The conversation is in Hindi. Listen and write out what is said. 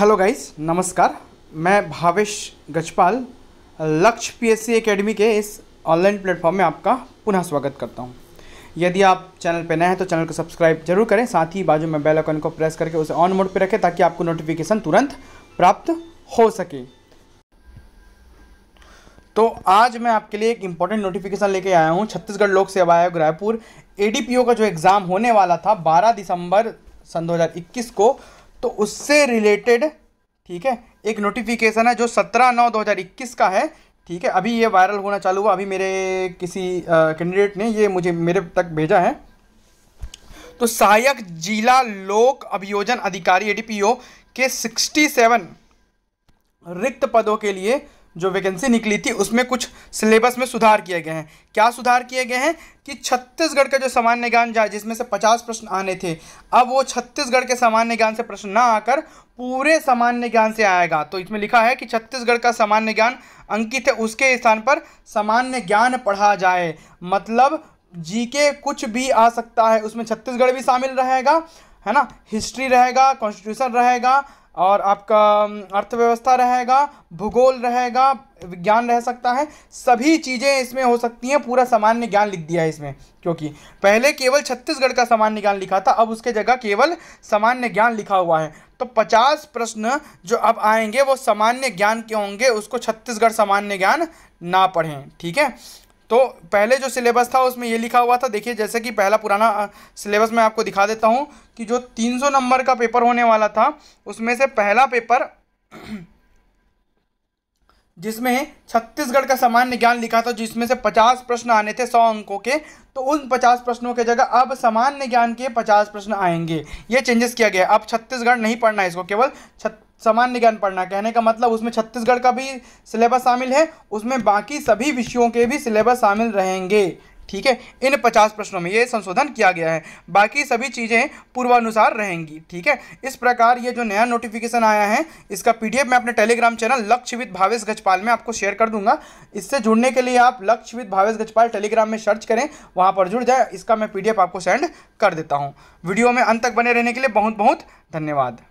हेलो गाइस नमस्कार मैं भावेश गजपाल लक्ष्य पीएससी एकेडमी के इस ऑनलाइन प्लेटफॉर्म में आपका पुनः स्वागत करता हूं यदि आप चैनल पर नए हैं तो चैनल को सब्सक्राइब जरूर करें साथ ही बाजू में बेल आइकन को प्रेस करके उसे ऑन मोड पर रखें ताकि आपको नोटिफिकेशन तुरंत प्राप्त हो सके तो आज मैं आपके लिए एक इम्पॉर्टेंट नोटिफिकेशन लेके आया हूँ छत्तीसगढ़ लोक सेवा आयोग रायपुर एडीपीओ का जो एग्ज़ाम होने वाला था 12 दिसंबर सन 2021 को तो उससे रिलेटेड ठीक है एक नोटिफिकेशन है जो सत्रह नौ दो हज़ार इक्कीस का है ठीक है अभी ये वायरल होना चालू हुआ अभी मेरे किसी कैंडिडेट ने ये मुझे मेरे तक भेजा है तो सहायक जिला लोक अभियोजन अधिकारी एडीपीओ के 67 रिक्त पदों के लिए जो वैकेंसी निकली थी उसमें कुछ सिलेबस में सुधार किए गए हैं क्या सुधार किए गए हैं कि छत्तीसगढ़ का जो सामान्य ज्ञान जाए जिसमें से पचास प्रश्न आने थे अब वो छत्तीसगढ़ के सामान्य ज्ञान से प्रश्न ना आकर पूरे सामान्य ज्ञान से आएगा तो इसमें लिखा है कि छत्तीसगढ़ का सामान्य ज्ञान अंकित है उसके स्थान पर सामान्य ज्ञान पढ़ा जाए मतलब जी कुछ भी आ सकता है उसमें छत्तीसगढ़ भी शामिल रहेगा है ना हिस्ट्री रहेगा कॉन्स्टिट्यूशन रहेगा और आपका अर्थव्यवस्था रहेगा भूगोल रहेगा विज्ञान रह सकता है सभी चीज़ें इसमें हो सकती हैं पूरा सामान्य ज्ञान लिख दिया है इसमें क्योंकि पहले केवल छत्तीसगढ़ का सामान्य ज्ञान लिखा था अब उसके जगह केवल सामान्य ज्ञान लिखा हुआ है तो 50 प्रश्न जो अब आएंगे वो सामान्य ज्ञान के होंगे उसको छत्तीसगढ़ सामान्य ज्ञान ना पढ़ें ठीक है तो पहले जो सिलेबस था उसमें ये लिखा हुआ था देखिए जैसे कि पहला पुराना सिलेबस मैं आपको दिखा देता हूँ कि जो 300 नंबर का पेपर होने वाला था उसमें से पहला पेपर जिसमें छत्तीसगढ़ का सामान्य ज्ञान लिखा था जिसमें से 50 प्रश्न आने थे 100 अंकों के तो उन 50 प्रश्नों के जगह अब सामान्य ज्ञान के 50 प्रश्न आएंगे ये चेंजेस किया गया अब छत्तीसगढ़ नहीं पढ़ना है इसको केवल छत सामान्य ज्ञान पढ़ना कहने का मतलब उसमें छत्तीसगढ़ का भी सिलेबस शामिल है उसमें बाकी सभी विषयों के भी सिलेबस शामिल रहेंगे ठीक है इन पचास प्रश्नों में ये संशोधन किया गया है बाकी सभी चीज़ें पूर्वानुसार रहेंगी ठीक है इस प्रकार ये जो नया नोटिफिकेशन आया है इसका पीडीएफ मैं अपने टेलीग्राम चैनल लक्ष्यविद भावेश गजपाल में आपको शेयर कर दूंगा इससे जुड़ने के लिए आप लक्ष्यविद भावेश गजपाल टेलीग्राम में सर्च करें वहाँ पर जुड़ जाए इसका मैं पी आपको सेंड कर देता हूँ वीडियो में अंत तक बने रहने के लिए बहुत बहुत धन्यवाद